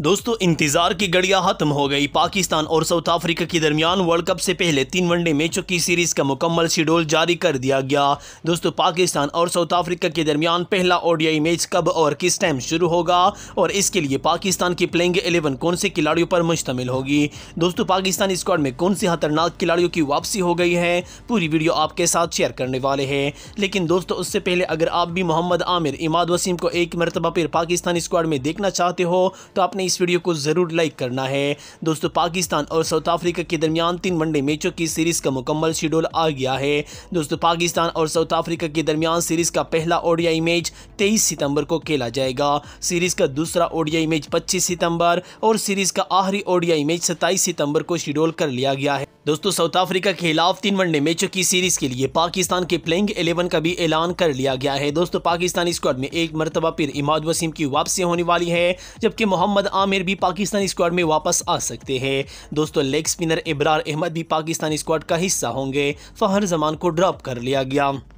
दोस्तों इंतजार की घड़ियां खत्म हो गई पाकिस्तान और साउथ अफ्रीका के दरमियान वर्ल्ड कप से पहले तीन वनडे मैचों की सीरीज का मुकम्मल शेड्यूल जारी कर दिया गया दोस्तों पाकिस्तान और साउथ अफ्रीका के दरमियान पहला ओडीआई मैच कब और किस टाइम शुरू होगा और इसके लिए पाकिस्तान की प्लेइंग एलेवन कौन से खिलाड़ियों पर मुश्तमिल होगी दोस्तों पाकिस्तान स्क्वाड में कौन से खतरनाक खिलाड़ियों की वापसी हो गई है पूरी वीडियो आपके साथ शेयर करने वाले हैं लेकिन दोस्तों उससे पहले अगर आप भी मोहम्मद आमिर इमाद वसीम को एक मरतबा फिर पाकिस्तान स्क्वाड में देखना चाहते हो तो आपने इस वीडियो को ज़रूर लाइक करना है दोस्तों पाकिस्तान और साउथ अफ्रीका के दरमियान तीन वनडे मैचों की सीरीज़ का मुकम्मल शेड्यूल आ गया है दोस्तों पाकिस्तान और साउथ अफ्रीका के दरमियान सीरीज़ का पहला ओडियाई मैच तेईस सितंबर को खेला जाएगा सीरीज़ का दूसरा ओडिया मैच पच्चीस सितंबर और सीरीज़ का आखिरी ओडियाई मैच सत्ताईस सितंबर को शेड्यूल कर लिया गया है दोस्तों साउथ अफ्रीका के खिलाफ तीन वनडे मैचों की सीरीज के लिए पाकिस्तान के प्लेइंग एलेवन का भी ऐलान कर लिया गया है दोस्तों पाकिस्तानी स्क्वाड में एक मरतबा फिर इमाद वसीम की वापसी होने वाली है जबकि मोहम्मद आमिर भी पाकिस्तानी स्क्वाड में वापस आ सकते हैं दोस्तों लेग स्पिनर इब्रार अहमद भी पाकिस्तानी स्क्वाड का हिस्सा होंगे फहर जमान को ड्रॉप कर लिया गया